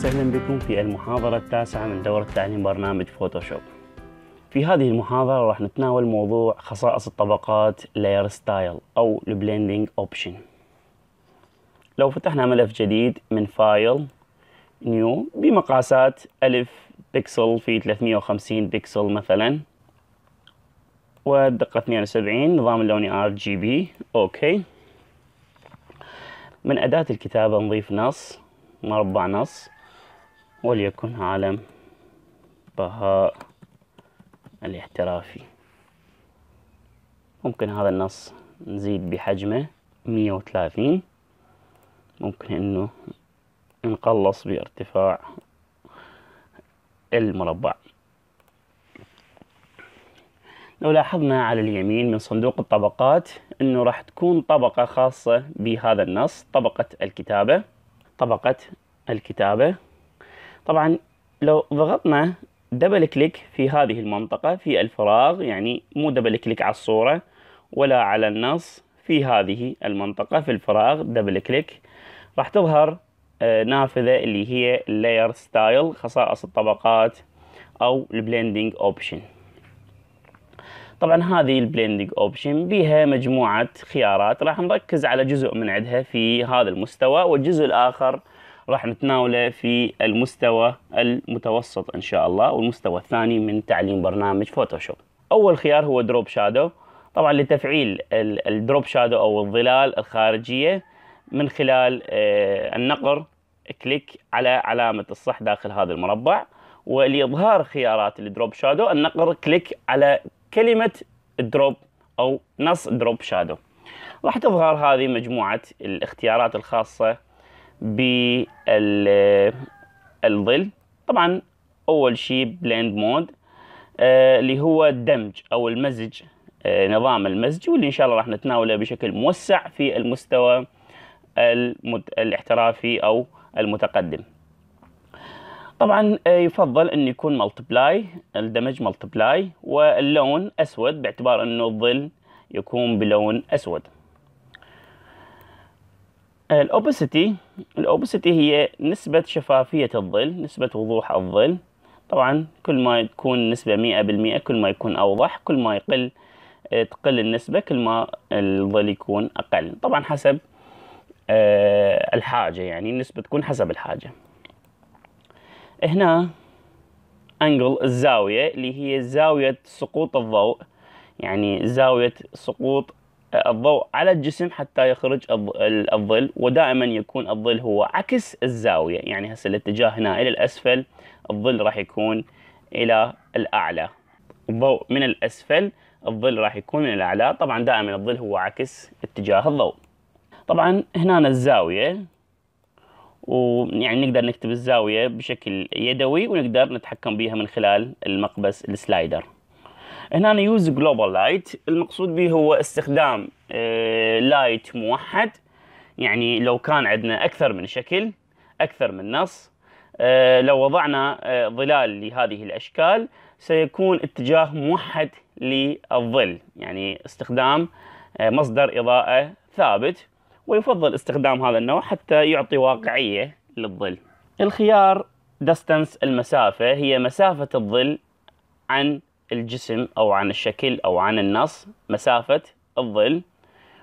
وسهلا بكم في المحاضرة التاسعة من دورة تعليم برنامج فوتوشوب في هذه المحاضرة راح نتناول موضوع خصائص الطبقات لاير ستايل أو البلندنج أوبشن لو فتحنا ملف جديد من فايل نيو بمقاسات ألف بكسل في 350 بكسل مثلا والدقة 72 نظام اللوني ار جي بي اوكي من أداة الكتابة نضيف نص مربع نص وليكن عالم بهاء الاحترافي ممكن هذا النص نزيد بحجمه مية وثلاثين ممكن انه نقلص بارتفاع المربع لو لاحظنا على اليمين من صندوق الطبقات انه راح تكون طبقة خاصة بهذا النص طبقة الكتابة طبقة الكتابة طبعا لو ضغطنا دبل كليك في هذه المنطقة في الفراغ يعني مو دبل كليك على الصورة ولا على النص في هذه المنطقة في الفراغ دبل كليك راح تظهر آه، نافذة اللي هي Layer ستايل خصائص الطبقات أو البلندنج أوبشن طبعا هذه البلندنج أوبشن بها مجموعة خيارات راح نركز على جزء من عدها في هذا المستوى والجزء الآخر راح نتناوله في المستوى المتوسط ان شاء الله والمستوى الثاني من تعليم برنامج فوتوشوب اول خيار هو دروب شادو طبعا لتفعيل الدروب شادو او الظلال الخارجيه من خلال آه، النقر كليك على علامه الصح داخل هذا المربع ولاظهار خيارات الدروب شادو النقر كليك على كلمه دروب او نص دروب شادو راح تظهر هذه مجموعه الاختيارات الخاصه بالظل طبعا اول شيء بلند مود آه، اللي هو الدمج او المزج آه، نظام المزج واللي ان شاء الله راح نتناوله بشكل موسع في المستوى المت... الاحترافي او المتقدم طبعا آه، يفضل ان يكون ملتبلاي الدمج ملتبلاي واللون اسود باعتبار انه الظل يكون بلون اسود الاوبسيتي الاوبسيتي هي نسبة شفافية الظل نسبة وضوح الظل طبعا كل ما تكون نسبة مئة بالمئة كل ما يكون أوضح كل ما يقل آه، تقل النسبة كل ما الظل يكون أقل طبعا حسب آه، الحاجة يعني النسبة تكون حسب الحاجة هنا أنجل الزاوية اللي هي زاوية سقوط الضوء يعني زاوية سقوط الضوء على الجسم حتى يخرج الظل ودائما يكون الظل هو عكس الزاوية يعني هسه الاتجاه هنا إلى الأسفل الظل راح يكون إلى الأعلى الضوء من الأسفل الظل راح يكون من الأعلى طبعا دائما الظل هو عكس اتجاه الضوء طبعا هنا الزاوية ويعني نقدر نكتب الزاوية بشكل يدوي ونقدر نتحكم بها من خلال المقبس السلايدر هنا نيوز جلوبال لايت المقصود به هو استخدام آه، لايت موحد يعني لو كان عندنا اكثر من شكل اكثر من نص آه، لو وضعنا آه، ظلال لهذه الاشكال سيكون اتجاه موحد للظل يعني استخدام مصدر اضاءه ثابت ويفضل استخدام هذا النوع حتى يعطي واقعيه للظل الخيار دستنس المسافه هي مسافه الظل عن الجسم أو عن الشكل أو عن النص مسافة الظل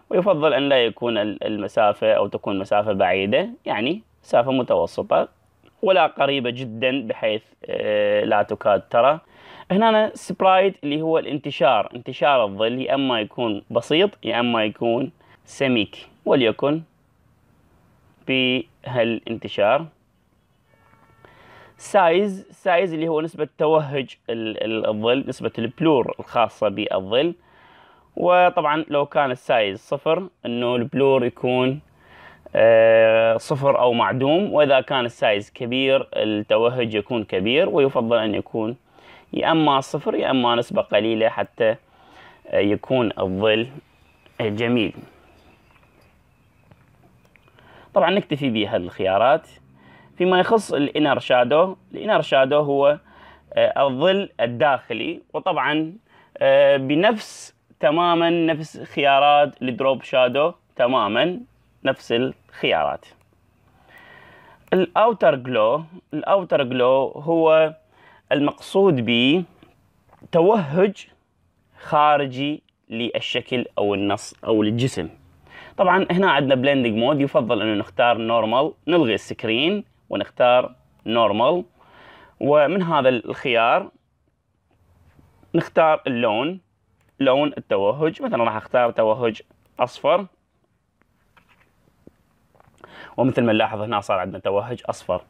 ويفضل أن لا يكون المسافة أو تكون مسافة بعيدة يعني مسافة متوسطة ولا قريبة جدا بحيث آه، لا تكاد ترى هنا سبرايد اللي هو الانتشار انتشار الظل يا اما يكون بسيط يا اما يكون سميك وليكن بهالانتشار سايز سايز اللي هو نسبة توهج الظل نسبة البلور الخاصة بالظل وطبعا لو كان السايز صفر انه البلور يكون آه، صفر او معدوم واذا كان السايز كبير التوهج يكون كبير ويفضل ان يكون يا اما صفر يا اما نسبة قليلة حتى آه، يكون الظل جميل طبعا نكتفي بهالخيارات فيما يخص الانر شادو الانر شادو هو آه، الظل الداخلي وطبعا آه، بنفس تماما نفس خيارات الدروب شادو تماما نفس الخيارات الاوتر جلو الاوتر جلو هو المقصود به توهج خارجي للشكل او النص او الجسم طبعا هنا عندنا بلندنج مود يفضل انه نختار نورمال نلغي السكرين ونختار نورمال ومن هذا الخيار نختار اللون لون التوهج مثلا راح اختار توهج اصفر ومثل ما نلاحظ هنا صار عندنا توهج اصفر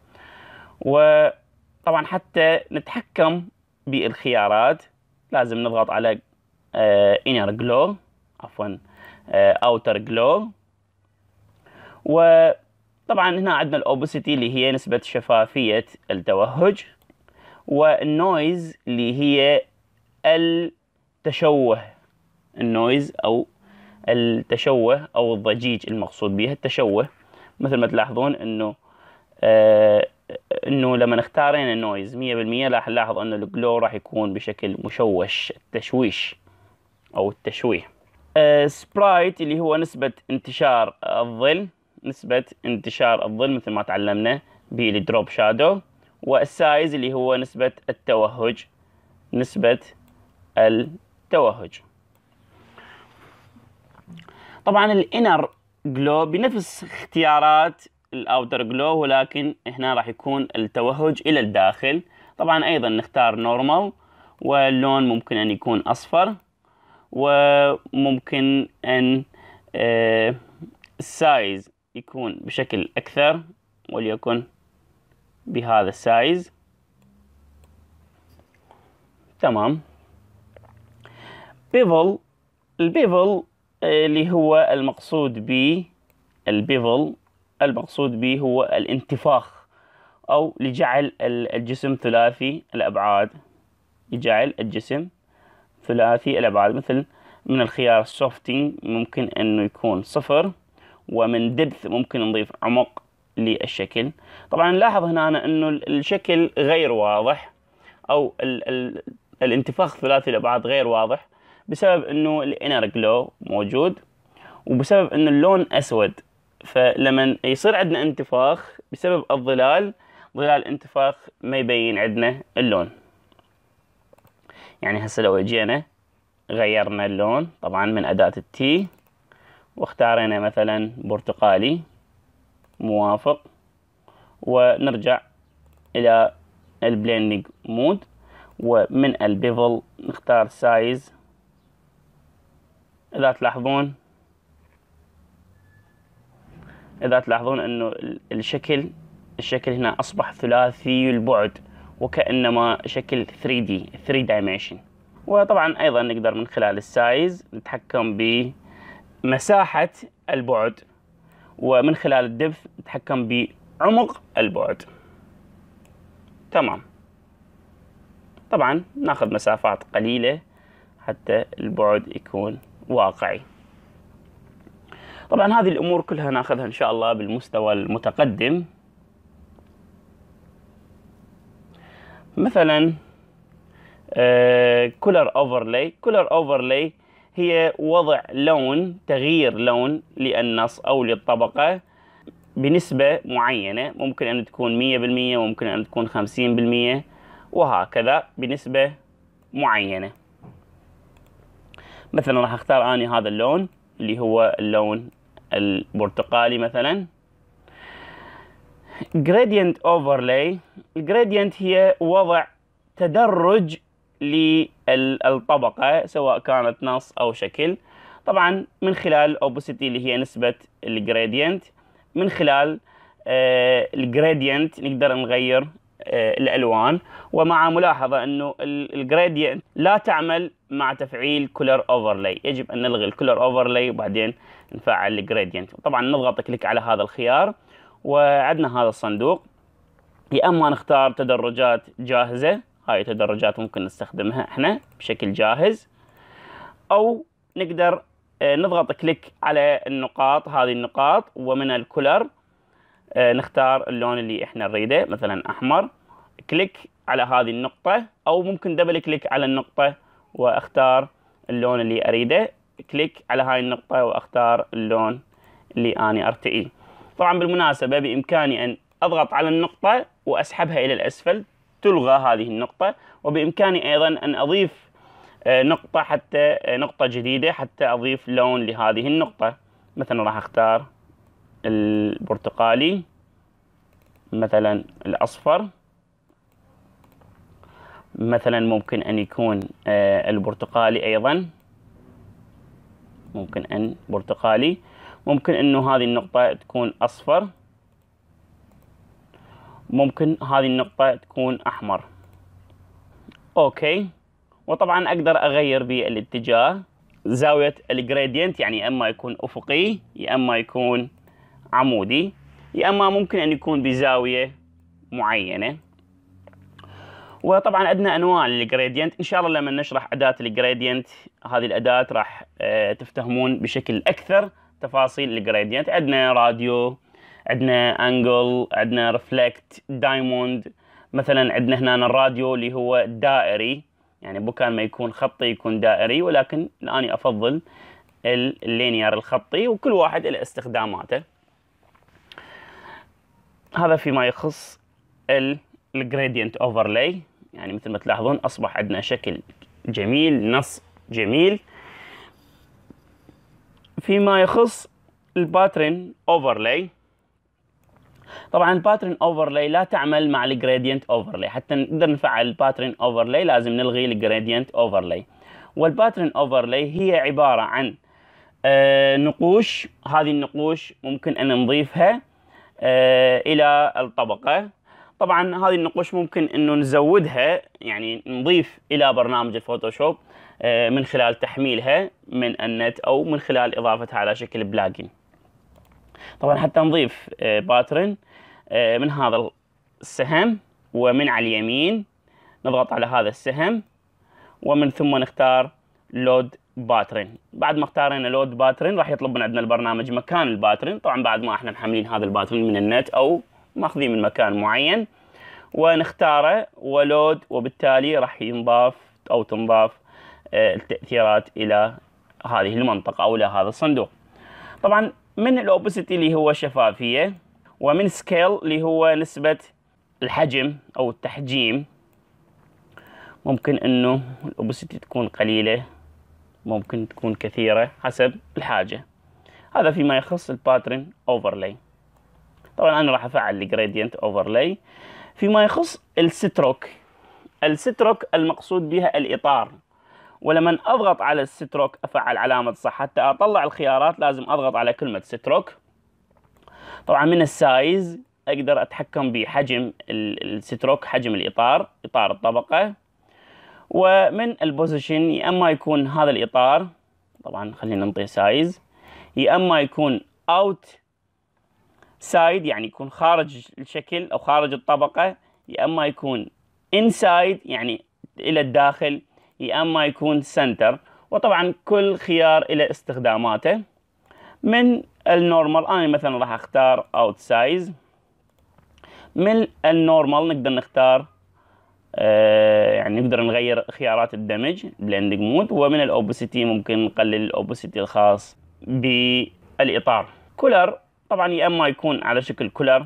وطبعا حتى نتحكم بالخيارات لازم نضغط على انر آه، جلو عفوا اوتر آه، جلو و طبعا هنا عندنا الاوبسيتي اللي هي نسبة شفافية التوهج والنويز اللي هي التشوه النويز او التشوه او الضجيج المقصود به التشوه مثل ما تلاحظون انه آه انه لما نختارين النويز 100% راح نلاحظ انه الجلو راح يكون بشكل مشوش التشويش او التشويه آه سبرايت اللي هو نسبة انتشار الظل نسبة انتشار الظل مثل ما تعلمنا بالدروب شادو والسايز اللي هو نسبة التوهج نسبة التوهج طبعا الانر جلو بنفس اختيارات الاوتر جلو ولكن هنا راح يكون التوهج الى الداخل طبعا ايضا نختار نورمال واللون ممكن ان يكون اصفر وممكن ان السايز آه، يكون بشكل أكثر وليكن بهذا السايز تمام بيفل البيفل آه، اللي هو المقصود به البيفل المقصود به هو الانتفاخ أو لجعل الجسم ثلاثي الأبعاد لجعل الجسم ثلاثي الأبعاد مثل من الخيار سوفتنج ممكن أنه يكون صفر ومن دبث ممكن نضيف عمق للشكل طبعا نلاحظ هنا أنا أنه الشكل غير واضح أو الـ الـ الانتفاخ ثلاثي الأبعاد غير واضح بسبب أنه الانر جلو موجود وبسبب أنه اللون أسود فلما يصير عندنا انتفاخ بسبب الظلال ظلال الانتفاخ ما يبين عندنا اللون يعني هسه لو اجينا غيرنا اللون طبعا من أداة التي واختارينا مثلا برتقالي موافق ونرجع الى البليندنج مود ومن البيفل نختار سايز اذا تلاحظون اذا تلاحظون انه الشكل الشكل هنا اصبح ثلاثي البعد وكانما شكل 3 دي 3 دايمنشن وطبعا ايضا نقدر من خلال السايز نتحكم ب مساحة البعد ومن خلال الدبث نتحكم بعمق البعد تمام طبعا ناخذ مسافات قليلة حتى البعد يكون واقعي طبعا هذه الأمور كلها ناخذها إن شاء الله بالمستوى المتقدم مثلا كولر اوفرلاي كولر اوفرلاي هي وضع لون تغيير لون للنص أو للطبقة بنسبة معينة ممكن أن تكون 100% ممكن أن تكون 50% وهكذا بنسبة معينة مثلا راح اختار اني هذا اللون اللي هو اللون البرتقالي مثلا gradient overlay gradient هي وضع تدرج للطبقة سواء كانت نص أو شكل طبعا من خلال اوبوسيتي اللي هي نسبة الجريدينت من خلال آه، الجريدينت نقدر نغير آه، الالوان ومع ملاحظه انه الجريدينت لا تعمل مع تفعيل كولر اوفرلاي يجب ان نلغي الكولر اوفرلاي وبعدين نفعل الجريدينت طبعا نضغط كليك على هذا الخيار وعندنا هذا الصندوق يا اما نختار تدرجات جاهزه هاي تدرجات ممكن نستخدمها احنا بشكل جاهز او نقدر آه، نضغط كليك على النقاط هذه النقاط ومن الكولر آه، نختار اللون اللي احنا نريده مثلا احمر كليك على هذه النقطة او ممكن دبل كليك على النقطة واختار اللون اللي اريده كليك على هاي النقطة واختار اللون اللي انا ارتئيه طبعا بالمناسبة بامكاني ان اضغط على النقطة واسحبها الى الاسفل تلغى هذه النقطة وبإمكاني أيضا أن أضيف آه، نقطة حتى آه، نقطة جديدة حتى أضيف لون لهذه النقطة مثلا راح أختار البرتقالي مثلا الأصفر مثلا ممكن أن يكون آه، البرتقالي أيضا ممكن أن برتقالي ممكن أنه هذه النقطة تكون أصفر ممكن هذه النقطة تكون أحمر أوكي وطبعا أقدر أغير بالاتجاه زاوية الجريدينت يعني يا إما يكون أفقي يا إما يكون عمودي يا إما ممكن أن يكون بزاوية معينة وطبعا عندنا انواع للجريدينت ان شاء الله لما نشرح اداه الجريدينت هذه الاداه راح آه، تفتهمون بشكل اكثر تفاصيل الجريدينت عندنا راديو عندنا انجل عندنا ريفلكت دايموند مثلا عندنا هنا الراديو اللي هو دائري يعني بكان ما يكون خطي يكون دائري ولكن أنا أفضل اللينير الخطي وكل واحد له استخداماته هذا فيما يخص الجريدينت اوفرلاي يعني مثل ما تلاحظون اصبح عندنا شكل جميل نص جميل فيما يخص الباترن اوفرلاي طبعا الباترن اوفرلاي لا تعمل مع الجريدينت اوفرلاي حتى نقدر نفعل الباترن اوفرلاي لازم نلغي الجريدينت اوفرلاي والباترن اوفرلاي هي عباره عن آه، نقوش هذه النقوش ممكن ان نضيفها آه، الى الطبقه طبعا هذه النقوش ممكن انه نزودها يعني نضيف الى برنامج الفوتوشوب آه، من خلال تحميلها من النت او من خلال اضافتها على شكل بلاجن طبعا حتى نضيف آه، باترن آه، من هذا السهم ومن على اليمين نضغط على هذا السهم ومن ثم نختار لود باترن بعد ما اختارنا لود باترن راح يطلب من عندنا البرنامج مكان الباترن طبعا بعد ما احنا محملين هذا الباترن من النت او ماخذين من مكان معين ونختاره ولود وبالتالي راح ينضاف او تنضاف آه، التأثيرات الى هذه المنطقة او الى هذا الصندوق طبعا من الاوبسيتي اللي هو شفافيه ومن سكيل اللي هو نسبه الحجم او التحجيم ممكن انه الاوبسيتي تكون قليله ممكن تكون كثيره حسب الحاجه هذا فيما يخص الباترن اوفرلاي طبعا انا راح افعل الجريدينت اوفرلاي فيما يخص الستروك الستروك المقصود بها الاطار ولمن اضغط على الستروك افعل علامة صح حتى اطلع الخيارات لازم اضغط على كلمة ستروك طبعا من السايز اقدر اتحكم بحجم الستروك حجم الاطار اطار الطبقة ومن البوزيشن يا اما يكون هذا الاطار طبعا خلينا نعطي سايز يا اما يكون اوت سايد يعني يكون خارج الشكل او خارج الطبقة يا اما يكون انسايد يعني الى الداخل يا اما يكون سنتر وطبعا كل خيار الى استخداماته من النورمال انا مثلا راح اختار اوت سايز من النورمال نقدر نختار آه يعني نقدر نغير خيارات الدمج بلندنج مود ومن الاوبوسيتي ممكن نقلل الاوبوسيتي الخاص بالاطار كولر طبعا يا اما يكون على شكل كولر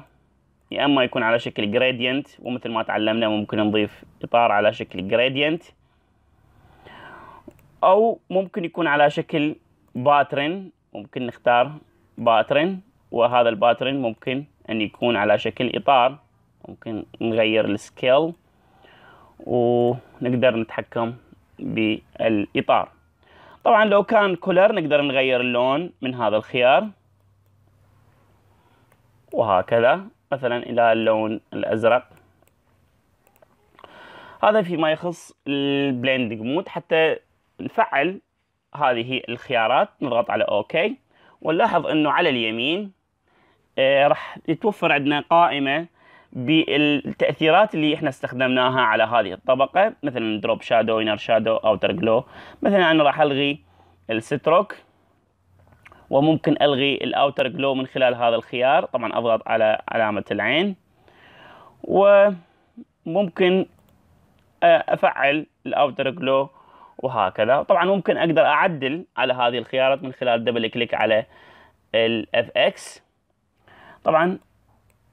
يا اما يكون على شكل جريدينت ومثل ما تعلمنا ممكن نضيف اطار على شكل جريدينت او ممكن يكون على شكل باترن ممكن نختار باترن وهذا الباترن ممكن ان يكون على شكل اطار ممكن نغير السكيل ونقدر نتحكم بالاطار طبعا لو كان كولر نقدر نغير اللون من هذا الخيار وهكذا مثلا الى اللون الازرق هذا فيما يخص البلندنج مود حتى نفعل هذه الخيارات نضغط على اوكي ونلاحظ انه على اليمين آه، راح يتوفر عندنا قائمه بالتاثيرات اللي احنا استخدمناها على هذه الطبقه مثلا دروب شادو انر شادو اوتر جلو مثلا انا راح الغي الستروك وممكن الغي الاوتر جلو من خلال هذا الخيار طبعا اضغط على علامه العين وممكن آه، افعل الاوتر جلو وهكذا طبعا ممكن اقدر اعدل على هذه الخيارات من خلال دبل كليك على الاف اكس طبعا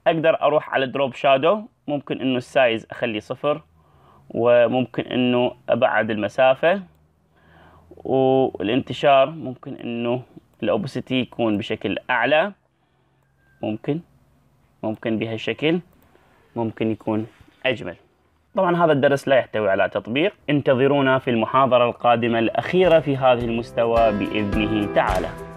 اقدر اروح على دروب شادو ممكن انه السايز اخليه صفر وممكن انه ابعد المسافة والانتشار ممكن انه الاوبسيتي يكون بشكل اعلى ممكن ممكن بهالشكل ممكن يكون اجمل طبعا هذا الدرس لا يحتوي على تطبيق انتظرونا في المحاضرة القادمة الأخيرة في هذه المستوى بإذنه تعالى